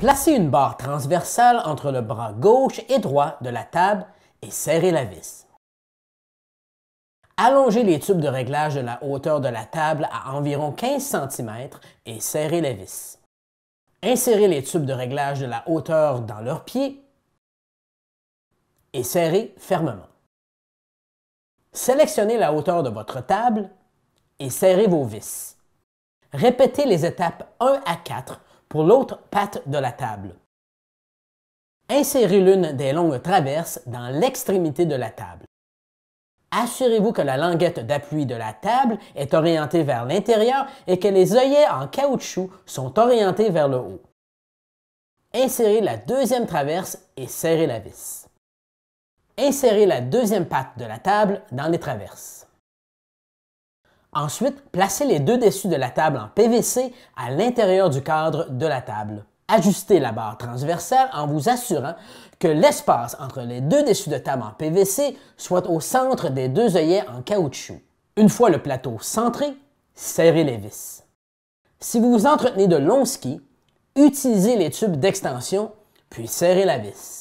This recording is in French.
Placez une barre transversale entre le bras gauche et droit de la table et serrez la vis. Allongez les tubes de réglage de la hauteur de la table à environ 15 cm et serrez la vis. Insérez les tubes de réglage de la hauteur dans leurs pieds et serrez fermement. Sélectionnez la hauteur de votre table et serrez vos vis. Répétez les étapes 1 à 4 pour l'autre patte de la table. Insérez l'une des longues traverses dans l'extrémité de la table. Assurez-vous que la languette d'appui de la table est orientée vers l'intérieur et que les œillets en caoutchouc sont orientés vers le haut. Insérez la deuxième traverse et serrez la vis. Insérez la deuxième patte de la table dans les traverses. Ensuite, placez les deux dessus de la table en PVC à l'intérieur du cadre de la table. Ajustez la barre transversale en vous assurant que l'espace entre les deux dessus de table en PVC soit au centre des deux œillets en caoutchouc. Une fois le plateau centré, serrez les vis. Si vous vous entretenez de longs skis, utilisez les tubes d'extension, puis serrez la vis.